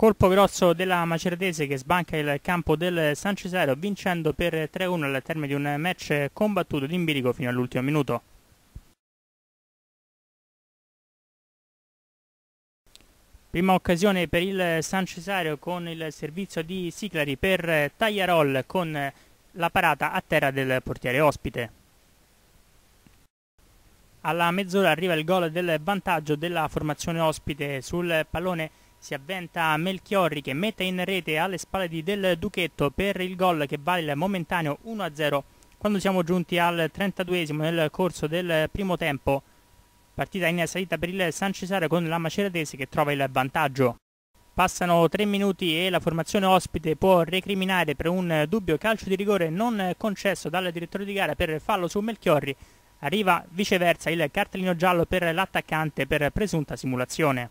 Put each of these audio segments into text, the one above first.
Colpo grosso della Maceratese che sbanca il campo del San Cesaro vincendo per 3-1 al termine di un match combattuto di imbirico fino all'ultimo minuto. Prima occasione per il San Cesario con il servizio di Siclari per Tagliarol con la parata a terra del portiere ospite. Alla mezz'ora arriva il gol del vantaggio della formazione ospite sul pallone si avventa Melchiorri che mette in rete alle spalle di Del Duchetto per il gol che vale il momentaneo 1-0 quando siamo giunti al 32esimo nel corso del primo tempo. Partita in salita per il San Cesare con la Maceratese che trova il vantaggio. Passano tre minuti e la formazione ospite può recriminare per un dubbio calcio di rigore non concesso dal direttore di gara per fallo su Melchiorri. Arriva viceversa il cartellino giallo per l'attaccante per presunta simulazione.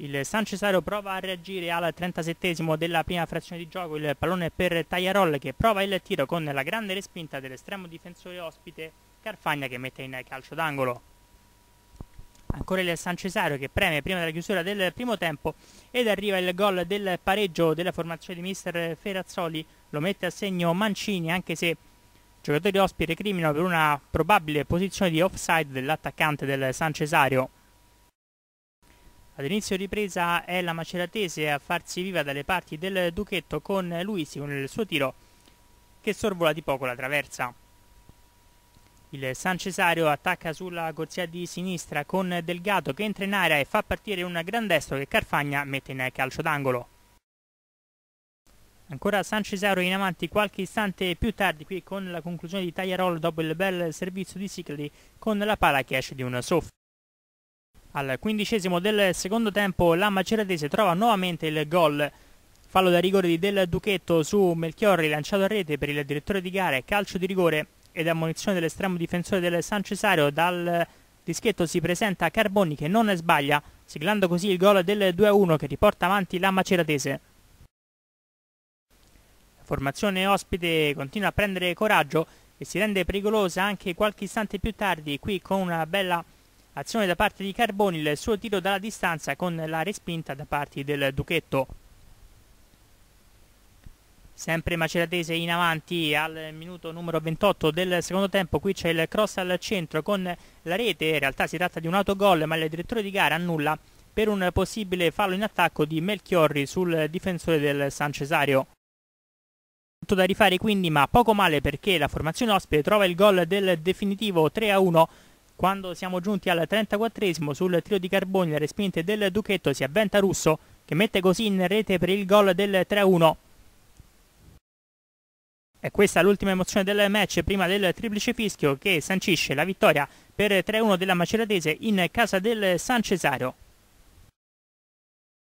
Il San Cesario prova a reagire al 37 della prima frazione di gioco, il pallone per Tagliarol che prova il tiro con la grande respinta dell'estremo difensore ospite Carfagna che mette in calcio d'angolo. Ancora il San Cesario che preme prima della chiusura del primo tempo ed arriva il gol del pareggio della formazione di mister Ferazzoli, lo mette a segno Mancini anche se i giocatori ospite recriminano per una probabile posizione di offside dell'attaccante del San Cesario. Ad inizio ripresa è la maceratese a farsi viva dalle parti del Duchetto con Luisi con il suo tiro che sorvola di poco la traversa. Il San Cesario attacca sulla corsia di sinistra con Delgato che entra in area e fa partire un gran destro che Carfagna mette in calcio d'angolo. Ancora San Cesaro in avanti qualche istante più tardi qui con la conclusione di Tagliarol dopo il bel servizio di Sicli con la pala che esce di un soffio. Al quindicesimo del secondo tempo la Maceratese trova nuovamente il gol fallo da rigore del Duchetto su Melchiorri lanciato a rete per il direttore di gare, calcio di rigore ed ammunizione dell'estremo difensore del San Cesario dal dischetto si presenta Carboni che non sbaglia siglando così il gol del 2-1 che riporta avanti la Maceratese. La formazione ospite continua a prendere coraggio e si rende pericolosa anche qualche istante più tardi qui con una bella azione da parte di Carboni, il suo tiro dalla distanza con la respinta da parte del Duchetto. Sempre Maceratese in avanti al minuto numero 28 del secondo tempo, qui c'è il cross al centro con la rete, in realtà si tratta di un autogol ma il direttore di gara annulla per un possibile fallo in attacco di Melchiorri sul difensore del San Cesario. Tutto da rifare quindi ma poco male perché la formazione ospite trova il gol del definitivo 3-1 quando siamo giunti al 34esimo sul trio di Carboni le respinte del Duchetto si avventa Russo che mette così in rete per il gol del 3-1. E questa è l'ultima emozione del match prima del triplice fischio che sancisce la vittoria per 3-1 della Maceratese in casa del San Cesario.